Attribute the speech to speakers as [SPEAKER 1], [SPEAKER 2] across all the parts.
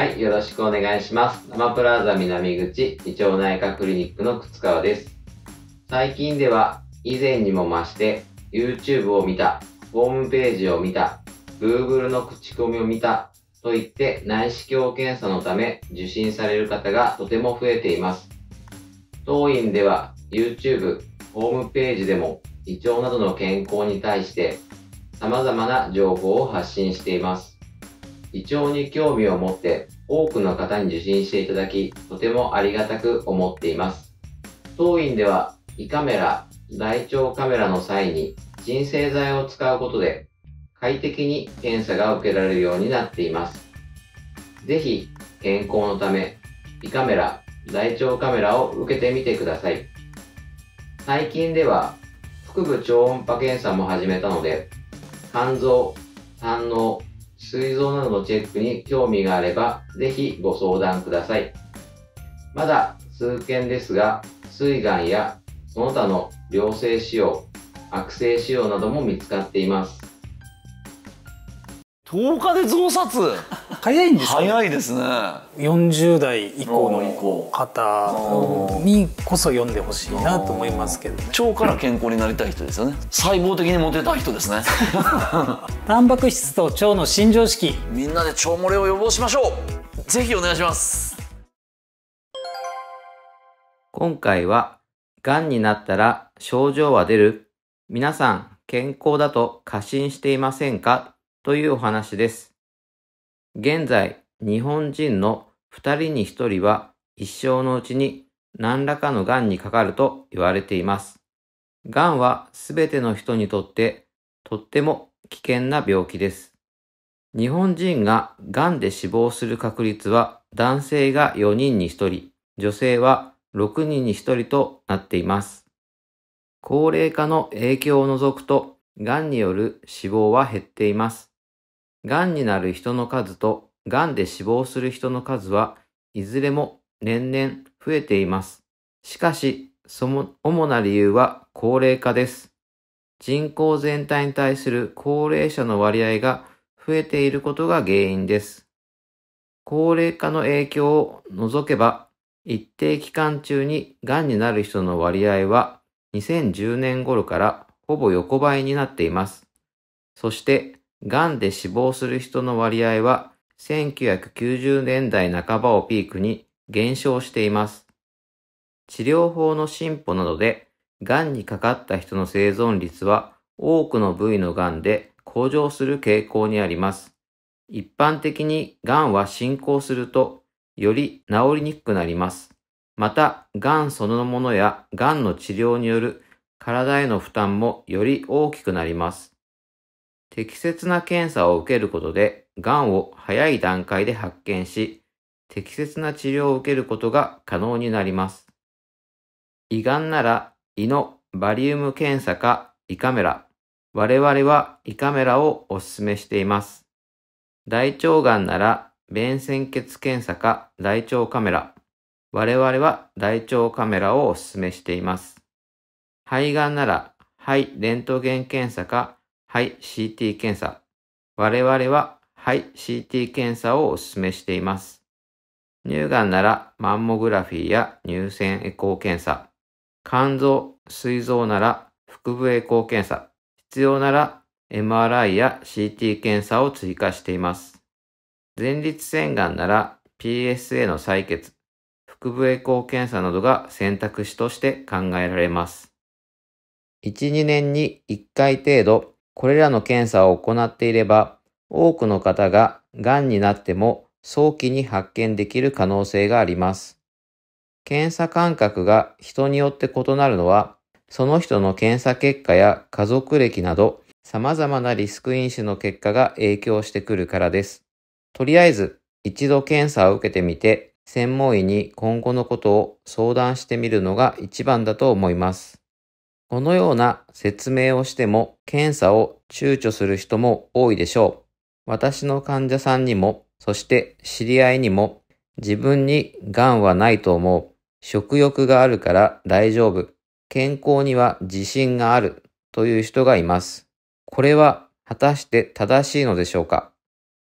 [SPEAKER 1] はい、よろしくお願いします。アマプラザ南口胃腸内科クリニックの靴川です。最近では以前にも増して YouTube を見た、ホームページを見た、Google の口コミを見たといって内視鏡検査のため受診される方がとても増えています。当院では YouTube、ホームページでも胃腸などの健康に対して様々な情報を発信しています。胃腸に興味を持って多くの方に受診していただき、とてもありがたく思っています。当院では胃カメラ、大腸カメラの際に鎮静剤を使うことで快適に検査が受けられるようになっています。ぜひ健康のため胃カメラ、大腸カメラを受けてみてください。最近では腹部超音波検査も始めたので肝臓、胆の膵臓などのチェックに興味があれば、ぜひご相談ください。まだ数件ですが、膵がんやその他の良性腫瘍、悪性腫瘍なども見つかっています。十日で増刷早いんです早いですね四十代以降の方にこそ読んでほしいなと思いますけど、ね、腸から健康になりたい人ですよね細胞的にモテた人ですね タンパク質と腸の新常識みんなで腸漏れを予防しましょうぜひお願いします今回はがんになったら症状は出る皆さん健康だと過信していませんかというお話です。現在、日本人の2人に1人は一生のうちに何らかの癌にかかると言われています。癌はすべての人にとってとっても危険な病気です。日本人が癌で死亡する確率は男性が4人に1人、女性は6人に1人となっています。高齢化の影響を除くと、癌による死亡は減っています。んになる人の数と、んで死亡する人の数はいずれも年々増えています。しかし、その主な理由は高齢化です。人口全体に対する高齢者の割合が増えていることが原因です。高齢化の影響を除けば、一定期間中に癌になる人の割合は2010年頃からほぼ横ばいになっています。そして、癌で死亡する人の割合は1990年代半ばをピークに減少しています。治療法の進歩などで、癌にかかった人の生存率は多くの部位の癌で向上する傾向にあります。一般的に癌は進行すると、より治りにくくなります。また、癌そのものや癌の治療による体への負担もより大きくなります。適切な検査を受けることで、癌を早い段階で発見し、適切な治療を受けることが可能になります。胃がんなら胃のバリウム検査か胃カメラ。我々は胃カメラをお勧めしています。大腸がんなら便潜血検査か大腸カメラ。我々は大腸カメラをお勧めしています。肺がんなら肺レントゲン検査か肺 CT 検査。我々は肺 CT 検査をお勧めしています。乳がんならマンモグラフィーや乳腺エコー検査。肝臓、膵臓なら腹部エコー検査。必要なら MRI や CT 検査を追加しています。前立腺がんなら PSA の採血、腹部エコー検査などが選択肢として考えられます。1、2年に1回程度これらの検査を行っていれば、多くの方が癌になっても早期に発見できる可能性があります。検査間隔が人によって異なるのは、その人の検査結果や家族歴など、様々なリスク因子の結果が影響してくるからです。とりあえず、一度検査を受けてみて、専門医に今後のことを相談してみるのが一番だと思います。このような説明をしても検査を躊躇する人も多いでしょう。私の患者さんにも、そして知り合いにも、自分に癌はないと思う。食欲があるから大丈夫。健康には自信があるという人がいます。これは果たして正しいのでしょうか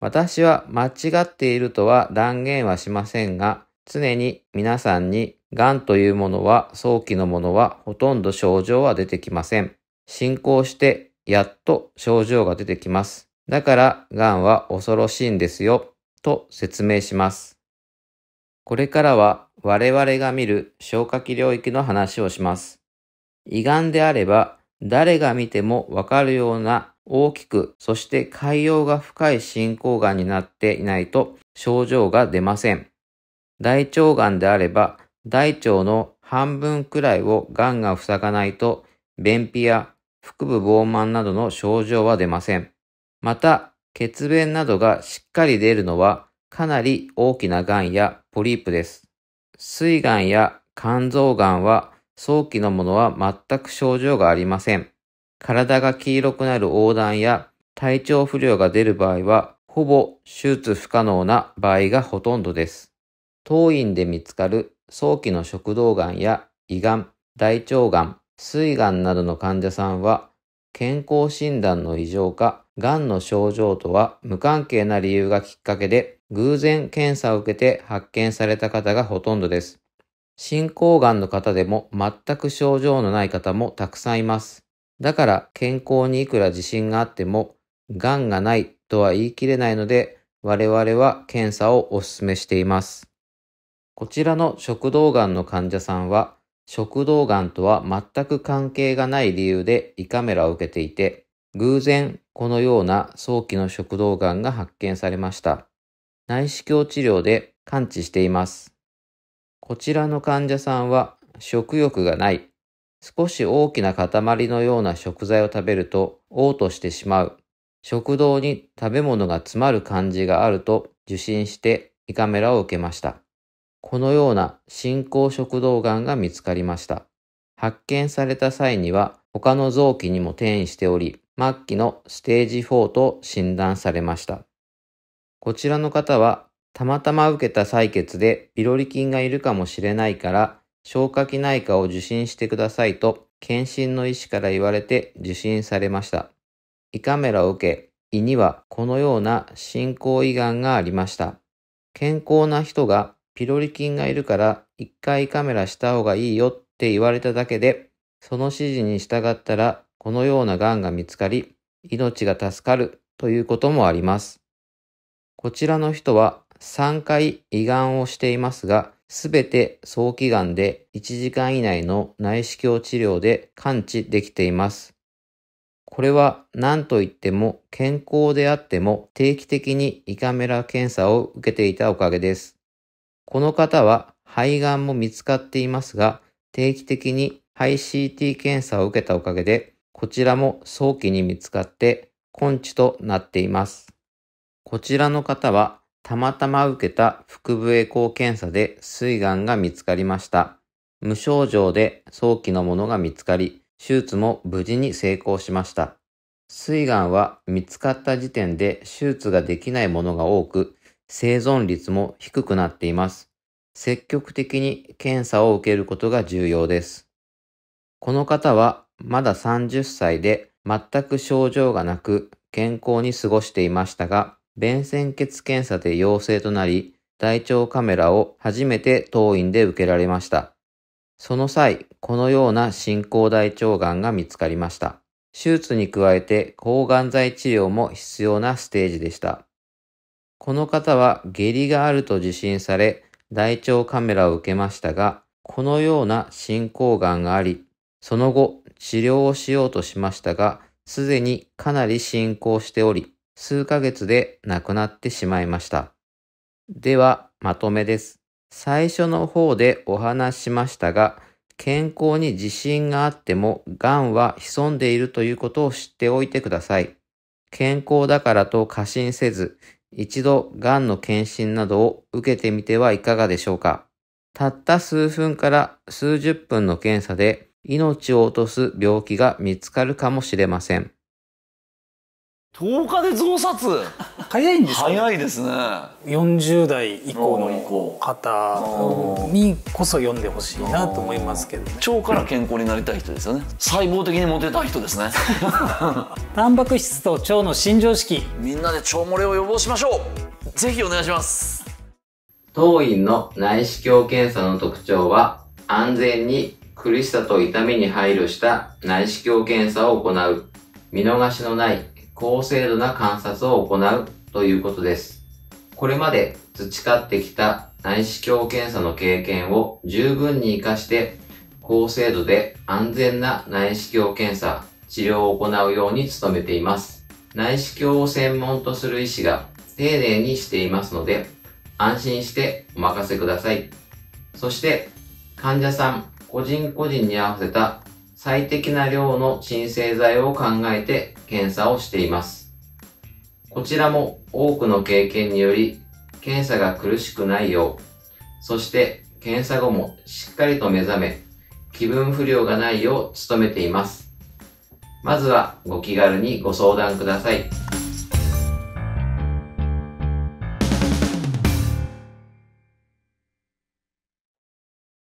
[SPEAKER 1] 私は間違っているとは断言はしませんが、常に皆さんに癌というものは早期のものはほとんど症状は出てきません。進行してやっと症状が出てきます。だから癌は恐ろしいんですよと説明します。これからは我々が見る消化器領域の話をします。胃がんであれば誰が見てもわかるような大きく、そして海洋が深い進行癌になっていないと症状が出ません。大腸がんであれば大腸の半分くらいを癌が塞がないと、便秘や腹部膨満などの症状は出ません。また、血便などがしっかり出るのは、かなり大きな癌やポリープです。膵癌や肝臓癌は、早期のものは全く症状がありません。体が黄色くなる横断や体調不良が出る場合は、ほぼ手術不可能な場合がほとんどです。当院で見つかる早期の食道がんや胃がん、大腸がん、膵がんなどの患者さんは、健康診断の異常か、がんの症状とは無関係な理由がきっかけで、偶然検査を受けて発見された方がほとんどです。進行がんの方でも全く症状のない方もたくさんいます。だから健康にいくら自信があっても、がんがないとは言い切れないので、我々は検査をお勧めしています。こちらの食道がんの患者さんは、食道がんとは全く関係がない理由で胃カメラを受けていて、偶然このような早期の食道がんが発見されました。内視鏡治療で感知しています。こちらの患者さんは食欲がない、少し大きな塊のような食材を食べると嘔吐してしまう、食道に食べ物が詰まる感じがあると受診して胃カメラを受けました。このような進行食道がんが見つかりました。発見された際には他の臓器にも転移しており、末期のステージ4と診断されました。こちらの方は、たまたま受けた採血でピロリ菌がいるかもしれないから、消化器内科を受診してくださいと、検診の医師から言われて受診されました。胃カメラを受け、胃にはこのような進行胃がんがありました。健康な人がピロリ菌がいるから一回カメラした方がいいよって言われただけで、その指示に従ったらこのような癌が見つかり、命が助かるということもあります。こちらの人は3回胃がんをしていますが、すべて早期がんで1時間以内の内視鏡治療で完治できています。これは何と言っても健康であっても定期的に胃カメラ検査を受けていたおかげです。この方は肺がんも見つかっていますが、定期的に肺 CT 検査を受けたおかげで、こちらも早期に見つかって根治となっています。こちらの方は、たまたま受けた腹部エコー検査で水がんが見つかりました。無症状で早期のものが見つかり、手術も無事に成功しました。水がんは見つかった時点で手術ができないものが多く、生存率も低くなっています。積極的に検査を受けることが重要です。この方はまだ30歳で全く症状がなく健康に過ごしていましたが、便潜血検査で陽性となり、大腸カメラを初めて当院で受けられました。その際、このような進行大腸がんが見つかりました。手術に加えて抗がん剤治療も必要なステージでした。この方は下痢があると受診され、大腸カメラを受けましたが、このような進行癌があり、その後治療をしようとしましたが、すでにかなり進行しており、数ヶ月で亡くなってしまいました。では、まとめです。最初の方でお話しましたが、健康に自信があっても、癌は潜んでいるということを知っておいてください。健康だからと過信せず、一度がんの検診などを受けてみてはいかがでしょうか。たった数分から数十分の検査で命を落とす病気が見つかるかもしれません。10日で増刷早いんですか、早いですね40代以降の方にこそ読んでほしいなと思いますけど、ね、腸から健康になりたい人ですよね細胞的にモテた人ですねタンパク質と腸の新常識みんなで腸漏れを予防しましょうぜひお願いします当院の内視鏡検査の特徴は安全に苦しさと痛みに配慮した内視鏡検査を行う見逃しのない高精度な観察を行うということです。これまで培ってきた内視鏡検査の経験を十分に活かして、高精度で安全な内視鏡検査、治療を行うように努めています。内視鏡を専門とする医師が丁寧にしていますので、安心してお任せください。そして、患者さん個人個人に合わせた最適な量の鎮静剤を考えて検査をしています。こちらも多くの経験により、検査が苦しくないよう、そして検査後もしっかりと目覚め、気分不良がないよう努めています。まずはご気軽にご相談ください。